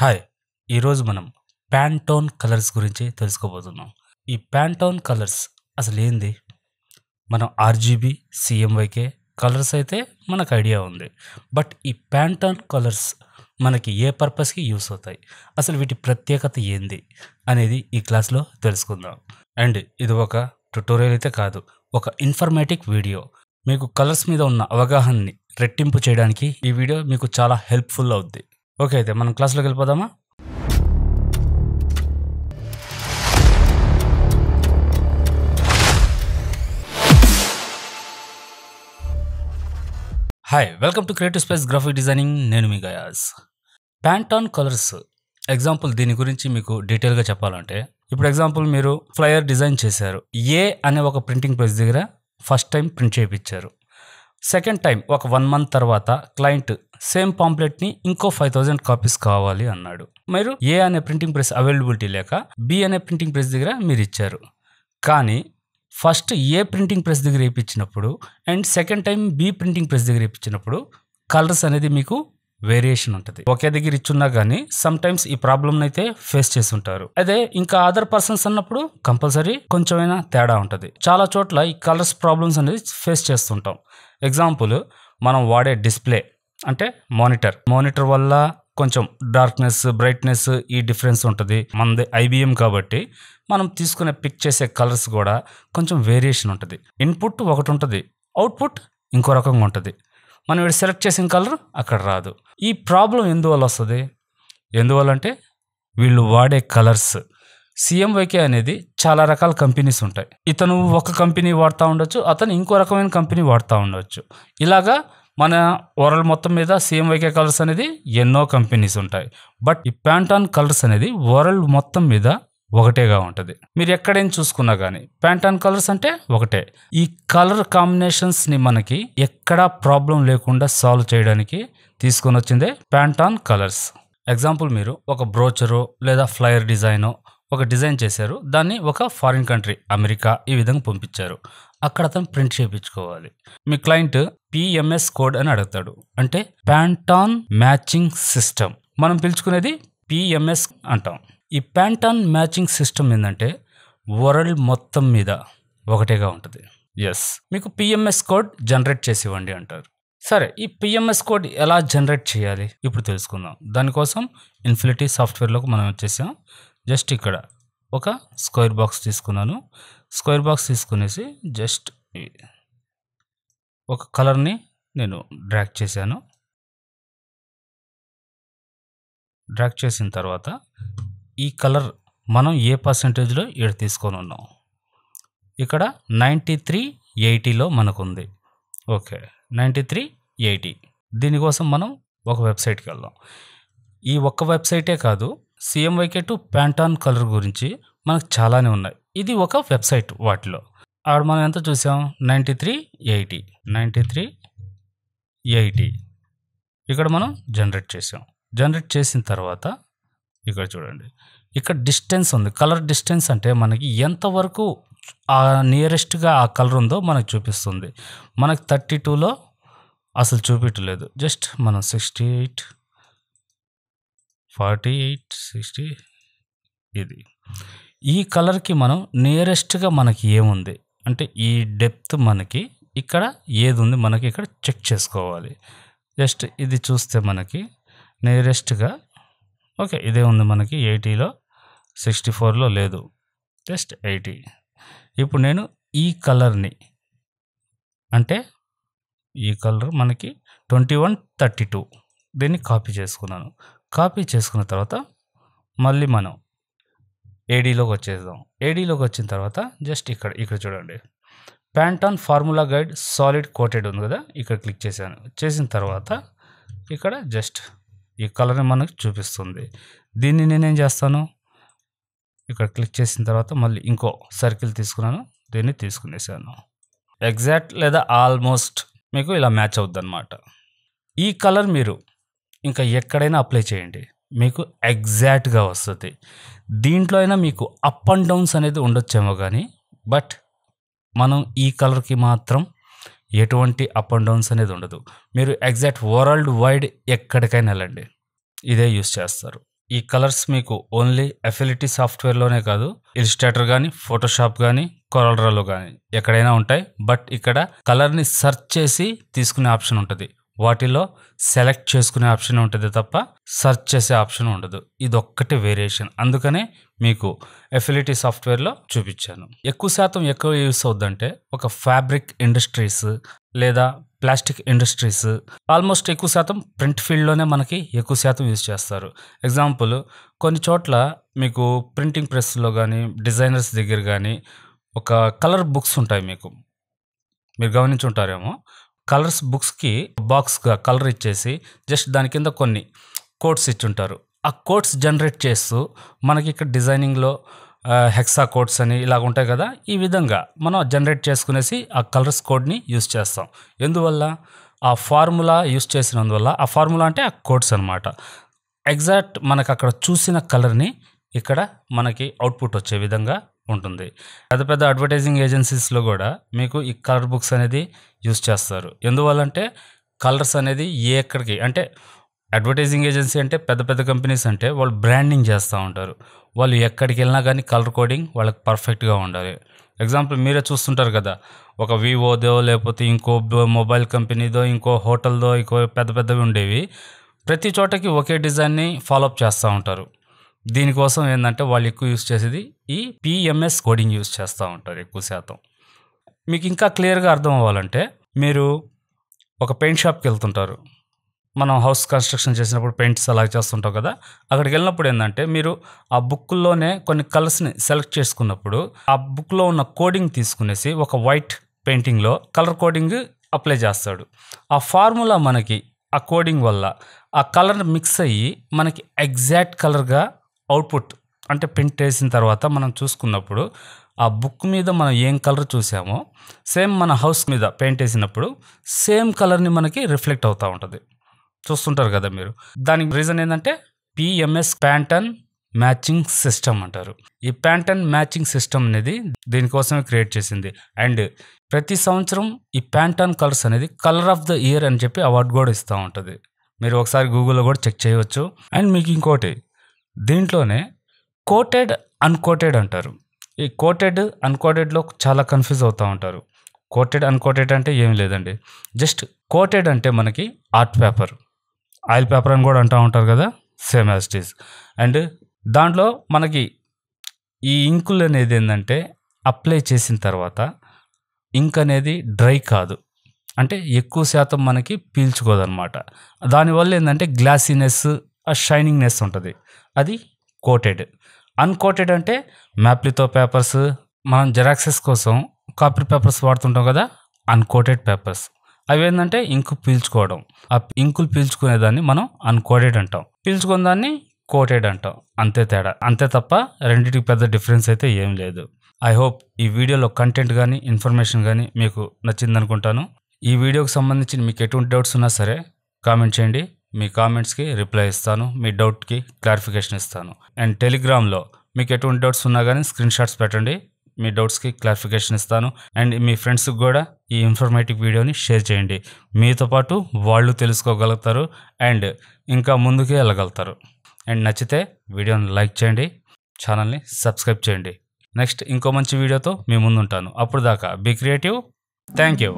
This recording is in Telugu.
హాయ్ ఈరోజు మనం ప్యాంటోన్ కలర్స్ గురించి తెలుసుకోబోతున్నాం ఈ ప్యాంటోన్ కలర్స్ అసలు ఏంది మనం ఆర్జీబీ సిఎంవైకే కలర్స్ అయితే మనకు ఐడియా ఉంది బట్ ఈ ప్యాంటోన్ కలర్స్ మనకి ఏ పర్పస్కి యూస్ అవుతాయి అసలు వీటి ప్రత్యేకత ఏంది అనేది ఈ క్లాస్లో తెలుసుకుందాం అండ్ ఇది ఒక ట్యుటోరియల్ అయితే కాదు ఒక ఇన్ఫర్మేటిక్ వీడియో మీకు కలర్స్ మీద ఉన్న అవగాహనని రెట్టింపు చేయడానికి ఈ వీడియో మీకు చాలా హెల్ప్ఫుల్ అవుద్ది ఓకే అయితే మనం క్లాస్లోకి వెళ్ళిపోదామా hi welcome to creative space graphic designing నేను మీ గయాస్ ప్యాంటాన్ కలర్స్ ఎగ్జాంపుల్ దీని గురించి మీకు డీటెయిల్గా చెప్పాలంటే ఇప్పుడు ఎగ్జాంపుల్ మీరు ఫ్లయర్ డిజైన్ చేశారు ఏ అనే ఒక ప్రింటింగ్ ప్రెస్ దగ్గర ఫస్ట్ టైం ప్రింట్ చేయించారు సెకండ్ టైం ఒక వన్ మంత్ తర్వాత క్లయింట్ సేమ్ పాంప్లెట్ని ఇంకో ఫైవ్ థౌజండ్ కాపీస్ కావాలి అన్నాడు మీరు ఏ అనే ప్రింటింగ్ ప్రెస్ అవైలబిలిటీ లేక బి అనే ప్రింటింగ్ ప్రెస్ దగ్గర మీరు ఇచ్చారు కానీ ఫస్ట్ ఏ ప్రింటింగ్ ప్రెస్ దగ్గర ఇప్పించినప్పుడు and second time B printing press దగ్గర ఇప్పించినప్పుడు కలర్స్ అనేది మీకు వేరియేషన్ ఉంటుంది ఒకే దగ్గర ఇచ్చున్నా కానీ సమ్ టైమ్స్ ఈ ప్రాబ్లమ్ అయితే ఫేస్ చేస్తుంటారు అదే ఇంకా అదర్ పర్సన్స్ అన్నప్పుడు కంపల్సరీ కొంచెమైనా తేడా ఉంటుంది చాలా చోట్ల ఈ కలర్స్ ప్రాబ్లమ్స్ అనేది ఫేస్ చేస్తుంటాం ఎగ్జాంపుల్ మనం వాడే డిస్ప్లే అంటే మానిటర్ మానిటర్ వల్ల కొంచెం డార్క్నెస్ బ్రైట్నెస్ ఈ డిఫరెన్స్ ఉంటుంది మనది ఐబిఎం కాబట్టి మనం తీసుకునే పిక్ చేసే కలర్స్ కూడా కొంచెం వేరియేషన్ ఉంటుంది ఇన్పుట్ ఒకటి ఉంటుంది అవుట్పుట్ ఇంకో రకంగా ఉంటుంది మనం ఇక్కడ సెలెక్ట్ చేసిన కలర్ అక్కడ రాదు ఈ ప్రాబ్లం ఎందువల్ల వస్తుంది ఎందువల్ల అంటే వీళ్ళు వాడే కలర్స్ సిఎంవైకే అనేది చాలా రకాల కంపెనీస్ ఉంటాయి ఇతను ఒక కంపెనీ వాడుతూ ఉండొచ్చు అతను ఇంకో రకమైన కంపెనీ వాడుతూ ఉండవచ్చు ఇలాగా మన వరల్డ్ మొత్తం మీద వైకే కలర్స్ అనేది ఎన్నో కంపెనీస్ ఉంటాయి బట్ ఈ ప్యాంటాన్ కలర్స్ అనేది వరల్డ్ మొత్తం మీద ఒకటేగా ఉంటుంది మీరు ఎక్కడైనా చూసుకున్నా కానీ ప్యాంటాన్ కలర్స్ అంటే ఒకటే ఈ కలర్ కాంబినేషన్స్ని మనకి ఎక్కడా ప్రాబ్లం లేకుండా సాల్వ్ చేయడానికి తీసుకొని వచ్చిందే ప్యాంటాన్ కలర్స్ ఎగ్జాంపుల్ మీరు ఒక బ్రోచరు లేదా ఫ్లయర్ డిజైను ఒక డిజైన్ చేశారు దాన్ని ఒక ఫారిన్ కంట్రీ అమెరికా ఈ విధంగా పంపించారు అక్కడ అతను ప్రింట్ చేయించుకోవాలి మీ క్లయింట్ పిఎంఎస్ కోడ్ అని అడుగుతాడు అంటే ప్యాంటాన్ మ్యాచింగ్ సిస్టమ్ మనం పిలుచుకునేది పిఎంఎస్ అంటాం ఈ ప్యాంటాన్ మ్యాచింగ్ సిస్టమ్ ఏంటంటే వరల్డ్ మొత్తం మీద ఒకటేగా ఉంటుంది ఎస్ మీకు పిఎంఎస్ కోడ్ జనరేట్ చేసి ఇవ్వండి అంటారు సరే ఈ పిఎంఎస్ కోడ్ ఎలా జనరేట్ చేయాలి ఇప్పుడు తెలుసుకుందాం దానికోసం ఇన్ఫినిటీ సాఫ్ట్వేర్లోకి మనం వచ్చేసాం జస్ట్ ఇక్కడ ఒక స్క్వేర్ బాక్స్ తీసుకున్నాను స్క్వేర్ బాక్స్ తీసుకునేసి జస్ట్ ఒక కలర్ని నేను డ్రాక్ చేశాను డ్రాక్ చేసిన తర్వాత ఈ కలర్ మనం ఏ పర్సంటేజ్లో ఇక్కడ తీసుకొని ఉన్నాం ఇక్కడ నైంటీ త్రీ ఎయిటీలో మనకుంది ఓకే నైంటీ త్రీ ఎయిటీ దీనికోసం మనం ఒక వెబ్సైట్కి వెళ్దాం ఈ ఒక్క వెబ్సైటే కాదు సీఎం టు ప్యాంటాన్ కలర్ గురించి మనకు చాలానే ఉన్నాయి ఇది ఒక వెబ్సైట్ వాటిలో ఆడు మనం ఎంత చూసాం ninety three eighty ninety three eighty ఇక్కడ మనం జనరేట్ చేసాం జనరేట్ చేసిన తర్వాత ఇక్కడ చూడండి ఇక్కడ డిస్టెన్స్ ఉంది కలర్ డిస్టెన్స్ అంటే మనకి ఎంతవరకు ఆ నియరెస్ట్గా ఆ కలర్ ఉందో మనకు చూపిస్తుంది మనకు థర్టీ టూలో అసలు చూపించలేదు జస్ట్ మనం sixty eight forty eight sixty ఇది ఈ కలర్కి మనం నియరెస్ట్గా మనకి ఏముంది అంటే ఈ డెప్త్ మనకి ఇక్కడ ఏది ఉంది మనకి ఇక్కడ చెక్ చేసుకోవాలి జస్ట్ ఇది చూస్తే మనకి నియరెస్ట్గా ఓకే ఇదే ఉంది మనకి ఎయిటీలో సిక్స్టీ ఫోర్లో లేదు జస్ట్ ఎయిటీ ఇప్పుడు నేను ఈ కలర్ని అంటే ఈ కలర్ మనకి ట్వంటీ వన్ థర్టీ టూ దీన్ని కాపీ చేసుకున్నాను కాపీ చేసుకున్న తర్వాత మళ్ళీ మనం ఏడీలోకి వచ్చేద్దాం ఏడీలోకి వచ్చిన తర్వాత జస్ట్ ఇక్కడ ఇక్కడ చూడండి Pantone formula guide solid coated ఉంది కదా ఇక్కడ క్లిక్ చేశాను చేసిన తర్వాత ఇక్కడ జస్ట్ ఈ కలర్ని మనకు చూపిస్తుంది దీన్ని నేనేం చేస్తాను ఇక్కడ క్లిక్ చేసిన తర్వాత మళ్ళీ ఇంకో సర్కిల్ తీసుకున్నాను దీన్ని తీసుకునేసాను ఎగ్జాక్ట్ లేదా ఆల్మోస్ట్ మీకు ఇలా మ్యాచ్ అవుద్ది ఈ కలర్ మీరు ఇంకా ఎక్కడైనా అప్లై చేయండి మీకు ఎగ్జాక్ట్గా వస్తుంది దీంట్లో అయినా మీకు అప్ అండ్ డౌన్స్ అనేది ఉండొచ్చేమో కానీ బట్ మనం ఈ కలర్కి మాత్రం ఎటువంటి అప్ అండ్ డౌన్స్ అనేది ఉండదు మీరు ఎగ్జాక్ట్ వరల్డ్ వైడ్ ఎక్కడికైనా వెళ్ళండి ఇదే యూస్ చేస్తారు ఈ కలర్స్ మీకు ఓన్లీ ఎఫిలిటీ సాఫ్ట్వేర్లోనే కాదు ఇలిస్ట్రేటర్ కానీ ఫోటోషాప్ కానీ కొరల్రాలో కానీ ఎక్కడైనా ఉంటాయి బట్ ఇక్కడ కలర్ని సెర్చ్ చేసి తీసుకునే ఆప్షన్ ఉంటుంది వాటిలో సెలెక్ట్ చేసుకునే ఆప్షన్ ఉంటుంది తప్ప సర్చ్ చేసే ఆప్షన్ ఉండదు ఇది ఒక్కటి వేరియేషన్ అందుకనే మీకు ఎఫిలిటీ సాఫ్ట్వేర్లో చూపించాను ఎక్కువ శాతం ఎక్కువ యూస్ అవుద్దంటే ఒక ఫ్యాబ్రిక్ ఇండస్ట్రీస్ లేదా ప్లాస్టిక్ ఇండస్ట్రీస్ ఆల్మోస్ట్ ఎక్కువ శాతం ప్రింట్ ఫీల్డ్లోనే మనకి ఎక్కువ శాతం యూజ్ చేస్తారు ఎగ్జాంపుల్ కొన్ని చోట్ల మీకు ప్రింటింగ్ ప్రెస్లో కానీ డిజైనర్స్ దగ్గర కానీ ఒక కలర్ బుక్స్ ఉంటాయి మీకు మీరు గమనించుంటారేమో కలర్స్ బుక్స్కి బాక్స్గా కలర్ ఇచ్చేసి జస్ట్ దాని కింద కొన్ని కోడ్స్ ఇచ్చుంటారు ఆ కోడ్స్ జనరేట్ చేస్తూ మనకి ఇక్కడ డిజైనింగ్లో హెక్సా కోడ్స్ అని ఇలాగ ఉంటాయి కదా ఈ విధంగా మనం జనరేట్ చేసుకునేసి ఆ కలర్స్ కోడ్ని యూస్ చేస్తాం ఎందువల్ల ఆ ఫార్ములా యూస్ చేసినందువల్ల ఆ ఫార్ములా అంటే ఆ కోడ్స్ అనమాట ఎగ్జాక్ట్ మనకు అక్కడ చూసిన కలర్ని ఇక్కడ మనకి అవుట్పుట్ వచ్చే విధంగా ఉంటుంది పెద్ద పెద్ద అడ్వర్టైజింగ్ ఏజెన్సీస్లో కూడా మీకు ఈ కలర్ బుక్స్ అనేది యూస్ చేస్తారు ఎందువల్లంటే కలర్స్ అనేది ఏ ఎక్కడికి అంటే అడ్వర్టైజింగ్ ఏజెన్సీ అంటే పెద్ద పెద్ద కంపెనీస్ అంటే వాళ్ళు బ్రాండింగ్ చేస్తూ ఉంటారు వాళ్ళు ఎక్కడికి వెళ్ళినా కానీ కలర్ కోడింగ్ వాళ్ళకి పర్ఫెక్ట్గా ఉండాలి ఎగ్జాంపుల్ మీరే చూస్తుంటారు కదా ఒక వివోదో లేకపోతే ఇంకో మొబైల్ కంపెనీదో ఇంకో హోటల్దో ఇంకో పెద్ద పెద్దవి ఉండేవి ప్రతి చోటకి ఒకే డిజైన్ని ఫాలోఅప్ చేస్తూ ఉంటారు దీనికోసం ఏంటంటే వాళ్ళు ఎక్కువ యూస్ చేసేది ఈ పిఎంఎస్ కోడింగ్ యూస్ చేస్తూ ఉంటారు ఎక్కువ శాతం మీకు ఇంకా క్లియర్గా అర్థం అవ్వాలంటే మీరు ఒక పెయింట్ షాప్కి వెళ్తుంటారు మనం హౌస్ కన్స్ట్రక్షన్ చేసినప్పుడు పెయింట్స్ అలా చేస్తుంటాం కదా అక్కడికి వెళ్ళినప్పుడు ఏంటంటే మీరు ఆ బుక్లోనే కొన్ని కలర్స్ని సెలెక్ట్ చేసుకున్నప్పుడు ఆ బుక్లో ఉన్న కోడింగ్ తీసుకునేసి ఒక వైట్ పెయింటింగ్లో కలర్ కోడింగ్ అప్లై చేస్తాడు ఆ ఫార్ములా మనకి ఆ కోడింగ్ వల్ల ఆ కలర్ మిక్స్ అయ్యి మనకి ఎగ్జాక్ట్ కలర్గా అవుట్పుట్ అంటే ప్రింట్ వేసిన తర్వాత మనం చూసుకున్నప్పుడు ఆ బుక్ మీద మనం ఏం కలర్ చూసామో సేమ్ మన హౌస్ మీద పెయింట్ వేసినప్పుడు సేమ్ కలర్ని మనకి రిఫ్లెక్ట్ అవుతూ ఉంటుంది చూస్తుంటారు కదా మీరు దానికి రీజన్ ఏంటంటే పిఎంఎస్ ప్యాంటన్ మ్యాచింగ్ సిస్టమ్ అంటారు ఈ ప్యాంటన్ మ్యాచింగ్ సిస్టమ్ అనేది దీనికోసమే క్రియేట్ చేసింది అండ్ ప్రతి సంవత్సరం ఈ ప్యాంటన్ కలర్స్ అనేది కలర్ ఆఫ్ ద ఇయర్ అని చెప్పి అవార్డు కూడా ఇస్తూ ఉంటుంది మీరు ఒకసారి గూగుల్లో కూడా చెక్ చేయవచ్చు అండ్ మీకు ఇంకోటి దీంట్లోనే కోటెడ్ అన్కోటెడ్ అంటారు ఈ కోటెడ్ అన్కోటెడ్లో చాలా కన్ఫ్యూజ్ అవుతూ ఉంటారు కోటెడ్ అన్కోటెడ్ అంటే ఏం లేదండి జస్ట్ కోటెడ్ అంటే మనకి ఆర్ట్ పేపర్ ఆయిల్ పేపర్ అని కూడా అంటూ ఉంటారు కదా same as it is and దాంట్లో మనకి ఈ ఇంకులు అనేది ఏంటంటే అప్లై చేసిన తర్వాత ఇంక్ అనేది డ్రై కాదు అంటే ఎక్కువ శాతం మనకి పీల్చుకోదనమాట దానివల్ల ఏంటంటే గ్లాసీనెస్ ఆ షైనింగ్నెస్ ఉంటుంది అది కోటెడ్ అన్కోటెడ్ అంటే మ్యాప్లితో పేపర్స్ మనం జెరాక్సెస్ కోసం కాపీ పేపర్స్ వాడుతుంటాం కదా అన్కోటెడ్ పేపర్స్ అవి ఏంటంటే ఇంకు పీల్చుకోవడం ఆ ఇంకులు పీల్చుకునేదాన్ని మనం అన్కోటెడ్ అంటాం పీల్చుకున్న దాన్ని కోటెడ్ అంటాం అంతే తేడా అంతే తప్ప రెండింటికి పెద్ద డిఫరెన్స్ అయితే ఏం లేదు ఐ హోప్ ఈ వీడియోలో కంటెంట్ కానీ ఇన్ఫర్మేషన్ కానీ మీకు నచ్చిందనుకుంటాను ఈ వీడియోకి సంబంధించి మీకు ఎటువంటి డౌట్స్ ఉన్నా సరే కామెంట్ చేయండి మీ కామెంట్స్కి రిప్లై ఇస్తాను మీ డౌట్కి క్లారిఫికేషన్ ఇస్తాను అండ్ టెలిగ్రామ్లో మీకు ఎటువంటి డౌట్స్ ఉన్నా కానీ స్క్రీన్ షాట్స్ పెట్టండి మీ డౌట్స్కి క్లారిఫికేషన్ ఇస్తాను అండ్ మీ ఫ్రెండ్స్కి కూడా ఈ ఇన్ఫర్మేటివ్ వీడియోని షేర్ చేయండి మీతో పాటు వాళ్ళు తెలుసుకోగలుగుతారు అండ్ ఇంకా ముందుకే వెళ్ళగలుగుతారు అండ్ నచ్చితే వీడియోని లైక్ చేయండి ఛానల్ని సబ్స్క్రైబ్ చేయండి నెక్స్ట్ ఇంకో మంచి వీడియోతో మీ ముందుంటాను అప్పుడు దాకా బీ క్రియేటివ్ థ్యాంక్ యూ